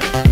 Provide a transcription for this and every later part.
Thank you.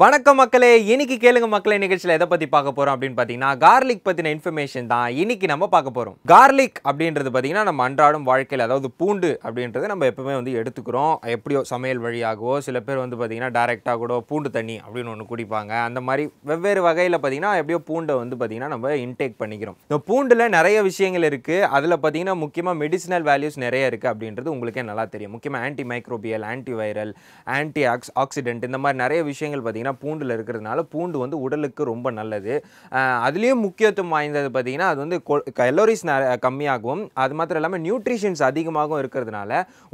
வணக்கம் மக்களே இன்னைக்கு கேளுங்க மக்களே நிகழ்ச்சியில் எதை பற்றி பார்க்க போகிறோம் அப்படின்னு பார்த்தீங்கன்னா கார்லிக் பற்றின இன்ஃபர்மேஷன் தான் இன்னைக்கு நம்ம பார்க்க போகிறோம் கார்லிக் அப்படின்றது பார்த்தீங்கன்னா நம்ம அன்றாடம் வாழ்க்கையில் அதாவது பூண்டு அப்படின்றத நம்ம எப்பவுமே வந்து எடுத்துக்கிறோம் எப்படியோ சமையல் வழியாகவோ சில பேர் வந்து பார்த்தீங்கன்னா டேரெக்டாக கூட பூண்டு தண்ணி அப்படின்னு ஒன்று குடிப்பாங்க அந்த மாதிரி வெவ்வேறு வகையில் பார்த்தீங்கன்னா எப்படியோ பூண்டை வந்து பார்த்தீங்கன்னா நம்ம இன்டேக் பண்ணிக்கிறோம் இந்த பூண்டில் நிறைய விஷயங்கள் இருக்குது அதில் பார்த்தீங்கன்னா முக்கியமாக மெடிசினல் வேல்யூஸ் நிறைய இருக்குது அப்படின்றது உங்களுக்கே நல்லா தெரியும் முக்கியமாக anti microbial anti viral anti ox oxidant இந்த மாதிரி நிறைய விஷயங்கள் பார்த்தீங்கன்னா பூண்டில் இருக்கிறதுனால பூண்டு வந்து உடலுக்கு ரொம்ப நல்லது அதுலேயும் முக்கியத்துவம் வாய்ந்தது பார்த்திங்கன்னா அது வந்து கலோரிஸ் கம்மியாகவும் அது மாத்திரம் இல்லாமல் நியூட்ரிஷன்ஸ் அதிகமாகவும் இருக்கிறதுனால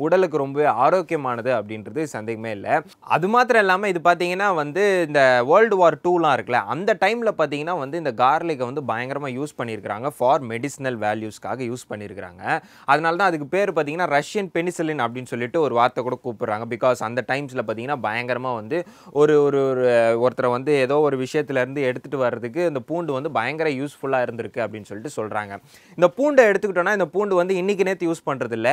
உடலுக்கு ரொம்பவே ஆரோக்கியமானது அப்படின்றது சந்தேகமே இல்லை அது மாத்திரம் இல்லாமல் இது பார்த்திங்கன்னா வந்து இந்த வேர்ல்டு வார் டூலாம் இருக்குல்ல அந்த டைமில் பார்த்திங்கன்னா வந்து இந்த கார்லிக்கை வந்து பயங்கரமாக யூஸ் பண்ணியிருக்கிறாங்க ஃபார் மெடிசினல் வேல்யூஸ்க்காக யூஸ் பண்ணியிருக்கிறாங்க அதனால தான் அதுக்கு பேர் பார்த்திங்கன்னா ரஷ்யன் பெனிசிலின் அப்படின்னு சொல்லிட்டு ஒரு வார்த்தை கூட கூப்பிட்றாங்க பிகாஸ் அந்த டைம்ஸில் பார்த்திங்கன்னா பயங்கரமாக வந்து ஒரு ஒரு ஒரு ஒருத்தரை வந்து ஏதோ ஒரு விஷயத்துலேருந்து எடுத்துகிட்டு வர்றதுக்கு இந்த பூண்டு வந்து பயங்கர யூஸ்ஃபுல்லாக இருந்திருக்கு அப்படின்னு சொல்லிட்டு சொல்கிறாங்க இந்த பூண்டை எடுத்துக்கிட்டோன்னா இந்த பூண்டு வந்து இன்றைக்கி நேற்று யூஸ் பண்ணுறதில்ல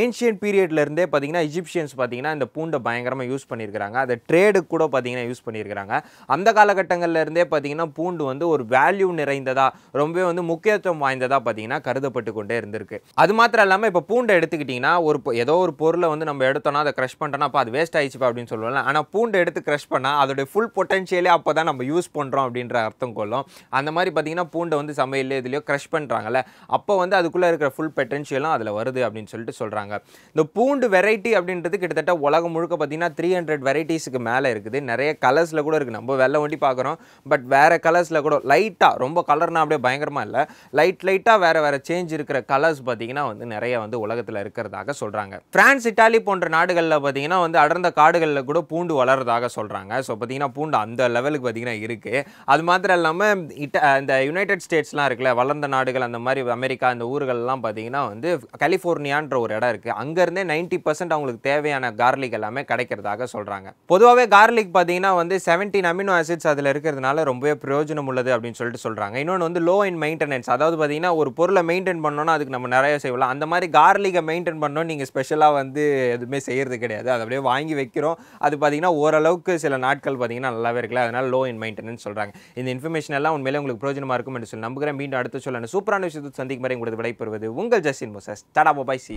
ஏன்ஷியன் பீரியட்லேருந்தே பார்த்திங்கன்னா இஜிப்சியன்ஸ் பார்த்திங்கன்னா இந்த பூண்டை பயங்கரமாக யூஸ் பண்ணியிருக்கிறாங்க அதை ட்ரேடு கூட பார்த்திங்கன்னா யூஸ் பண்ணியிருக்கிறாங்க அந்த காலகட்டங்கள்லேருந்தே பார்த்திங்கன்னா பூண்டு வந்து ஒரு வேல்யூ நிறைந்ததாக ரொம்பவே வந்து முக்கியத்துவம் வாய்ந்ததாக பார்த்திங்கன்னா கருதப்பட்டு கொண்டே இருந்திருக்கு அது மாத்திரம் இல்லாமல் இப்போ பூண்டை எடுத்துக்கிட்டிங்கன்னா ஒரு ஏதோ ஒரு பொருளை வந்து நம்ம எடுத்தோம்னா அதை க்ரஷ் பண்ணிட்டோன்னா அப்போ அது வேஸ்ட் ஆயிடுச்சுப்பா அப்படின்னு சொல்லுவாங்க ஆனால் பூண்டை எடுத்து க்ரஷ் பண்ணால் அதோடைய ஃபுல் பொட்டன்ஷியலே அப்போ தான் நம்ம யூஸ் பண்ணுறோம் அப்படின்ற அர்த்தம் கொள்ளும் அந்த மாதிரி பார்த்திங்கன்னா பூண்டை வந்து சமையல் இதுலையோ க்ரஷ் பண்ணுறாங்கல்ல அப்போ வந்து அதுக்குள்ளே இருக்கிற ஃபுல் பொட்டன்ஷியலும் அதில் வருது அப்படின்னு சொல்லிட்டு சொல்கிறாங்க இந்த பூண்டு வெரைட்டி அப்படின்றது கிட்டத்தட்ட உலகம் முழுக்க பார்த்திங்கன்னா த்ரீ ஹண்ட்ரட் வெரைட்டிஸுக்கு மேலே இருக்குது நிறைய கலர்ஸில் கூட இருக்குது நம்ம வெள்ளை வண்டி பார்க்குறோம் பட் வேறு கலர்ஸில் கூட லைட்டாக ரொம்ப கலர்னால் அப்படியே பயங்கரமாக இல்லை லைட் லைட்டாக வேறு வேறு சேஞ்ச் இருக்கிற கலர்ஸ் பார்த்திங்கன்னா வந்து நிறைய வந்து உலகத்தில் இருக்கிறதாக சொல்கிறாங்க ஃப்ரான்ஸ் இட்டாலி போன்ற நாடுகளில் பார்த்திங்கன்னா வந்து அடர்ந்த காடுகளில் கூட பூண்டு வளர்றதாக சொல்கிறாங்க ஸோ பார்த்தீங்கன்னா பார்த்தீங்கன்னா பூண்டு அந்த லெவலுக்கு பார்த்தீங்கன்னா இருக்குது அது மாத்திரம் இல்லாமல் இட்ட இந்த யுனைடெட் ஸ்டேட்ஸ்லாம் இருக்குல்ல வளர்ந்த நாடுகள் அந்த மாதிரி அமெரிக்கா அந்த ஊர்கள்லாம் பார்த்தீங்கன்னா வந்து கலிஃபோர்னியான்ற ஒரு இடம் இருக்குது அங்கேருந்தே நைன்ட்டி பர்சன்ட் அவங்களுக்கு தேவையான கார்லிக் எல்லாமே கிடைக்கிறதாக சொல்கிறாங்க பொதுவாகவே கார்லிக் பார்த்தீங்கன்னா வந்து செவன்டீன் அமினோ ஆசிட்ஸ் அதில் இருக்கிறதுனால ரொம்பவே பிரயோஜனம் உள்ளது அப்படின்னு சொல்லிட்டு சொல்கிறாங்க இன்னொன்று வந்து லோ இன் மெயின்டெனன்ஸ் அதாவது பார்த்தீங்கன்னா ஒரு பொருளை மெயின்டைன் பண்ணோன்னா அதுக்கு நம்ம நிறைய செய்யலாம் அந்த மாதிரி கார்லிக்கை மெயின்டைன் பண்ணோம் நீங்கள் ஸ்பெஷலாக வந்து எதுவுமே செய்கிறது கிடையாது அதை அப்படியே வாங்கி வைக்கிறோம் அது பார்த்தீங்கன்னா ஓரளவுக்கு சில நாட்கள் பார்த்தீங்கன்னா நல்லாவே இருக்கல அதனால் லோ இன் மெயின்டெனன்ஸ் சொல்கிறாங்க இந்த இன்ஃபர்மேஷன் எல்லாம் உண்மையிலே உங்களுக்கு பிரோஜனமாக இருக்கும் என்று சொல்லி நம்புகிறேன் மீண்டும் அடுத்து சொல்லணும் சூப்பரான விஷயத்தை சந்திக்கும் வரை உங்களுக்கு விடைபெறுவது உங்கள் Justin Moses ta ta bye C